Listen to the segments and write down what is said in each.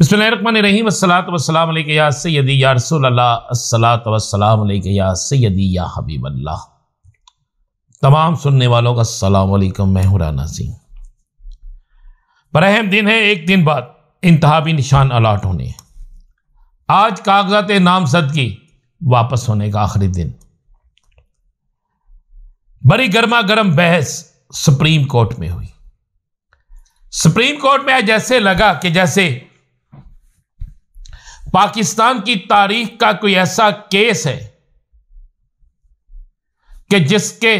बसमीबल्ला तमाम सुनने वालों का सलामकम मैं हूँ राना सिंह पर अहम दिन है एक दिन बाद इंतहाबी निशान अलाट होने आज कागजात नामजदगी वापस होने का आखिरी दिन बड़ी गर्मा गर्म बहस सुप्रीम कोर्ट में हुई सुप्रीम कोर्ट में आज जैसे लगा कि जैसे पाकिस्तान की तारीख का कोई ऐसा केस है कि जिसके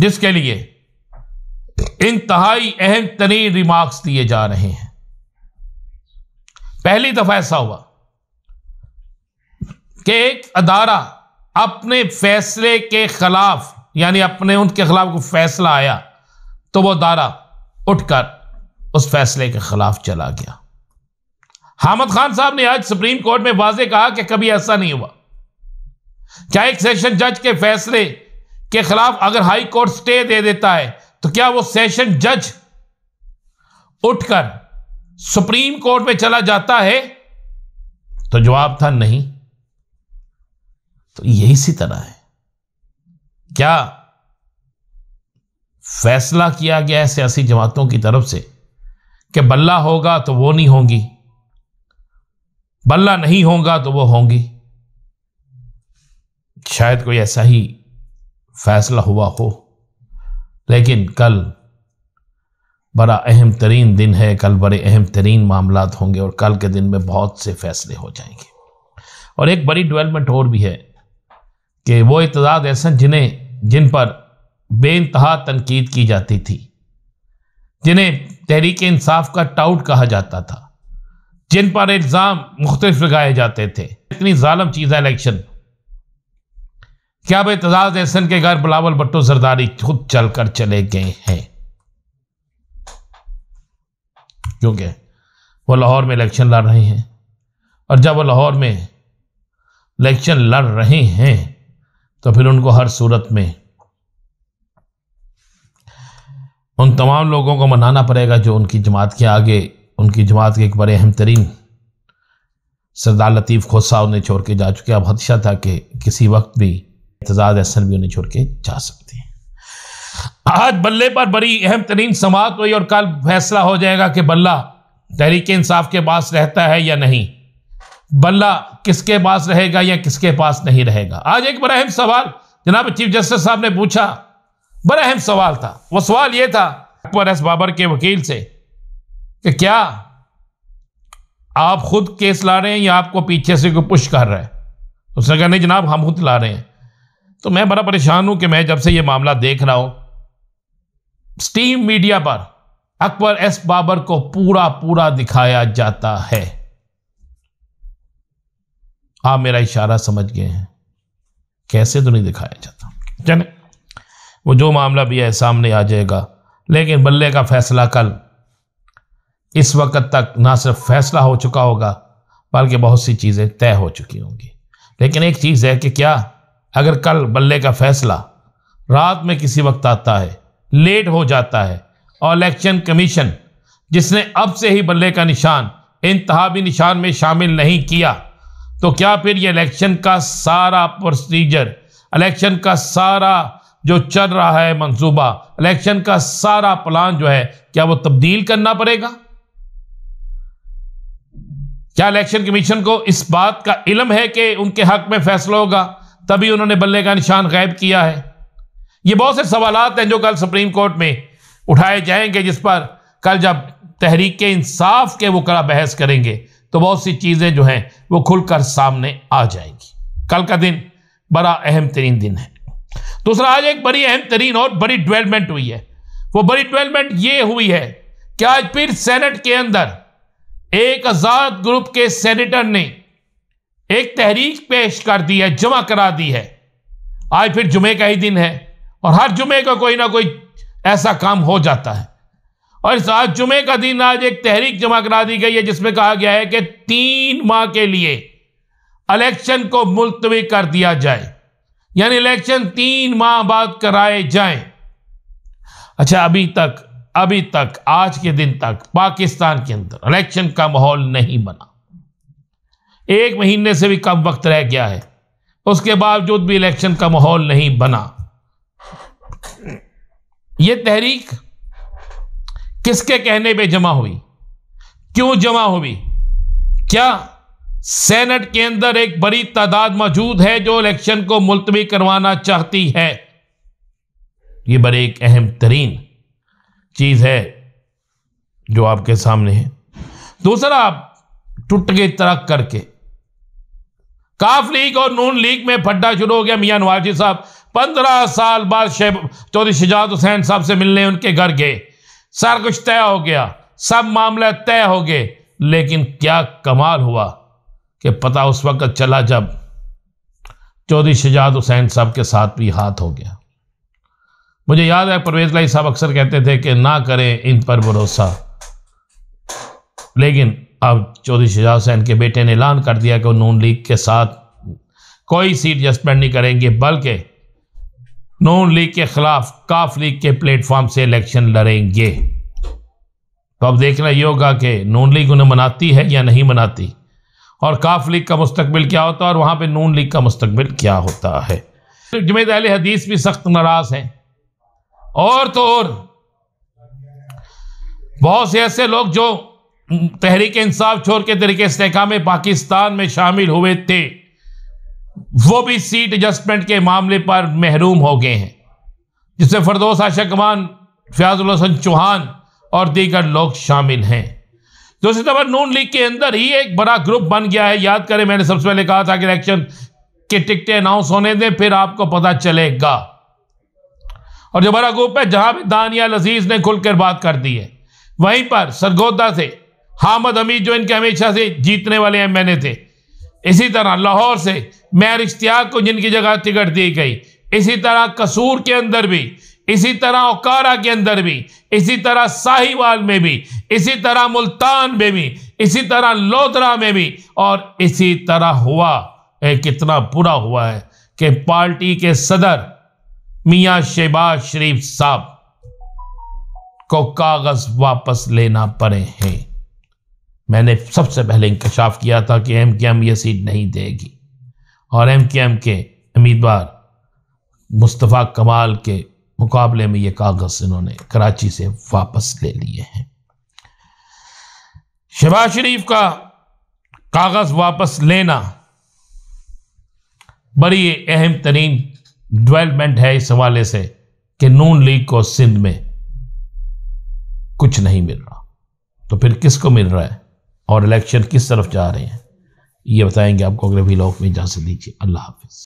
जिसके लिए इंतहाई अहम तरीन रिमार्क्स दिए जा रहे हैं पहली दफा ऐसा हुआ कि एक अदारा अपने फैसले के खिलाफ यानी अपने उनके खिलाफ कोई फैसला आया तो वो अदारा उठकर उस फैसले के खिलाफ चला गया हामद खान साहब ने आज सुप्रीम कोर्ट में वाजे कहा कि कभी ऐसा नहीं हुआ क्या एक सेशन जज के फैसले के खिलाफ अगर हाई कोर्ट स्टे दे देता है तो क्या वो सेशन जज उठकर सुप्रीम कोर्ट में चला जाता है तो जवाब था नहीं तो यही सी तरह है क्या फैसला किया गया है सियासी जमातों की तरफ से कि बल्ला होगा तो वो नहीं होगी बल्ला नहीं होगा तो वो होंगी शायद कोई ऐसा ही फैसला हुआ हो लेकिन कल बड़ा अहम तरीन दिन है कल बड़े अहम तरीन मामला होंगे और कल के दिन में बहुत से फैसले हो जाएंगे और एक बड़ी डेवलपमेंट और भी है कि वो इतदाद ऐसा जिन्हें जिन पर बेानतहा तनकीद की जाती थी जिन्हें तहरीक इंसाफ का टाउट कहा जाता था जिन पर इल्ज़ाम मुख्तलिफ लगाए जाते थे इतनी ालम चीज़ है इलेक्शन क्या भाई तजाज एहसन के घर बिलावल भट्टो सरदारी खुद चल कर चले गए हैं क्योंकि वो लाहौर में इलेक्शन लड़ रहे हैं और जब वो लाहौर में इलेक्शन लड़ रहे हैं तो फिर उनको हर सूरत में उन तमाम लोगों को मनाना पड़ेगा जो उनकी जमात के आगे उनकी जमात के एक बड़े अहम तरीन सरदार लतीफ़ खोसा उन्हें छोड़ के जा चुके अब हदशा था कि किसी वक्त भी एतजाज़ अहसन भी उन्हें छोड़ के जा सकते हैं आज बल्ले पर बड़ी अहम तरीन समात हुई और कल फैसला हो जाएगा कि बल्ला तहरीक इंसाफ के पास रहता है या नहीं बल्ला किसके पास रहेगा या किसके पास नहीं रहेगा आज एक बड़ा अहम सवाल जनाब चीफ जस्टिस साहब ने पूछा बड़ा अहम सवाल था वो सवाल ये था अकबर एस बाबर के वकील से कि क्या आप खुद केस ला रहे हैं या आपको पीछे से कोई पुश कर रहा है उसने कहा नहीं जनाब हम खुद ला रहे हैं तो मैं बड़ा परेशान हूं कि मैं जब से ये मामला देख रहा हूं स्टीम मीडिया पर अकबर एस बाबर को पूरा पूरा दिखाया जाता है आप मेरा इशारा समझ गए हैं कैसे तो नहीं दिखाया जाता चले वो जो मामला भी है सामने आ जाएगा लेकिन बल्ले का फैसला कल इस वक्त तक ना सिर्फ फैसला हो चुका होगा बल्कि बहुत सी चीज़ें तय हो चुकी होंगी लेकिन एक चीज़ है कि क्या अगर कल बल्ले का फैसला रात में किसी वक्त आता है लेट हो जाता है और इलेक्शन कमीशन जिसने अब से ही बल्ले का निशान इंतहाबी निशान में शामिल नहीं किया तो क्या फिर ये इलेक्शन का सारा प्रोसीजर इलेक्शन का सारा जो चल रहा है मंसूबा इलेक्शन का सारा प्लान जो है क्या वो तब्दील करना पड़ेगा क्या इलेक्शन कमीशन को इस बात का इलम है कि उनके हक में फैसला होगा तभी उन्होंने बल्ले का निशान गायब किया है ये बहुत से सवाल हैं जो कल सुप्रीम कोर्ट में उठाए जाएंगे जिस पर कल जब तहरीक इंसाफ के वो कड़ा बहस करेंगे तो बहुत सी चीज़ें जो हैं वो खुलकर सामने आ जाएंगी कल का दिन बड़ा अहम तरीन दिन है दूसरा आज एक बड़ी अहम तरीन और बड़ी डेवलपमेंट हुई है वो बड़ी डेवलपमेंट ये हुई है कि आज फिर सेनेट के अंदर एक आजाद ग्रुप के सेनेटर ने एक तहरीक पेश कर दी है जमा करा दी है आज फिर जुमे का ही दिन है और हर जुमे का कोई ना कोई ऐसा काम हो जाता है और इस आज जुमे का दिन आज एक तहरीक जमा करा दी गई है जिसमें कहा गया है कि तीन माह के लिए इलेक्शन को मुलतवी कर दिया जाए यानी इलेक्शन तीन माह बाद कराए जाए अच्छा अभी तक अभी तक आज के दिन तक पाकिस्तान के अंदर इलेक्शन का माहौल नहीं बना एक महीने से भी कम वक्त रह गया है उसके बावजूद भी इलेक्शन का माहौल नहीं बना यह तहरीक किसके कहने पे जमा हुई क्यों जमा हुई क्या सेनेट के अंदर एक बड़ी तादाद मौजूद है जो इलेक्शन को मुलतवी करवाना चाहती है ये बड़े एक अहम तरीन चीज़ है जो आपके सामने है दूसरा आप टुट गए तरक करके काफ लीग और नून लीग में फड्डा शुरू हो गया मियां नवाजी साहब पंद्रह साल बाद शेब चौधरी शिजात हुसैन साहब से मिलने उनके घर गए सारा कुछ तय हो गया सब मामले तय हो गए लेकिन क्या कमाल हुआ कि पता उस वक्त चला जब चौधरी शिजात हुसैन साहब के साथ भी हाथ हो गया मुझे याद है परवेज लाई साहब अक्सर कहते थे कि ना करें इन पर भरोसा लेकिन अब चौधरी शजाज हुसैन के बेटे ने ऐलान कर दिया कि वो नून लीग के साथ कोई सीट एडजस्टमेंट नहीं करेंगे बल्कि नून लीग के खिलाफ काफ लीग के प्लेटफॉर्म से इलेक्शन लड़ेंगे तो अब देखना ये होगा कि नून लीग उन्हें मनाती है या नहीं मनाती और काफ लीग का मुस्तबिल क्या होता है और वहाँ पर नून लीग का मुस्तबिल क्या होता है जुमेद अली हदीस भी सख्त नाराज़ हैं और तो और बहुत से ऐसे लोग जो तहरीक इंसाफ छोड़ के तरीके इस्तेका में पाकिस्तान में शामिल हुए थे वो भी सीट एडजस्टमेंट के मामले पर महरूम हो गए हैं जिससे फरदोस आशा कमान फयाजुल हसन चौहान और दीगर लोग शामिल हैं दूसरी तो तरफ नून लीग के अंदर ही एक बड़ा ग्रुप बन गया है याद करें मैंने सबसे पहले कहा था कि इलेक्शन के टिकटें अनाउंस होने दें फिर आपको पता चलेगा और जो बड़ा ग्रुप है जहां भी दानिया अजीज ने खुलकर बात कर दी है वहीं पर सरगोदा से हामद हमीद जो इनके हमेशा से जीतने वाले एम एन ए थे इसी तरह लाहौर से मेयर इश्तियाक को जिनकी जगह टिकट दी गई इसी तरह कसूर के अंदर भी इसी तरह ओकारा के अंदर भी इसी तरह साहिवाल में भी इसी तरह मुल्तान में भी इसी तरह लोधरा में भी और इसी तरह हुआ एक कितना बुरा हुआ है कि पार्टी के सदर मियां शहबाज शरीफ साहब को कागज वापस लेना पड़े हैं मैंने सबसे पहले इंकशाफ किया था कि एम के एम ये सीट नहीं देगी और एम के एम के उम्मीदवार मुस्तफ़ा कमाल के मुकाबले में ये कागज़ इन्होंने कराची से वापस ले लिए हैं शहबाज शरीफ का कागज़ वापस लेना बड़ी अहम तरीन डेवलपमेंट है इस हवाले से कि नून लीग को सिंध में कुछ नहीं मिल रहा तो फिर किसको मिल रहा है और इलेक्शन किस तरफ जा रहे हैं ये बताएंगे आपको अगले व्लॉग में इजाज़त दीजिए अल्लाह हाफिज़